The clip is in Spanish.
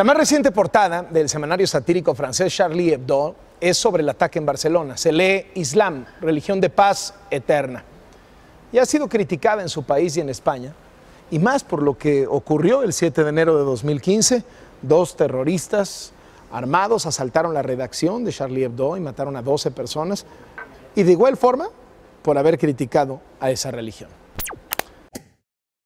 La más reciente portada del semanario satírico francés Charlie Hebdo es sobre el ataque en Barcelona. Se lee Islam, religión de paz eterna. Y ha sido criticada en su país y en España, y más por lo que ocurrió el 7 de enero de 2015. Dos terroristas armados asaltaron la redacción de Charlie Hebdo y mataron a 12 personas, y de igual forma por haber criticado a esa religión.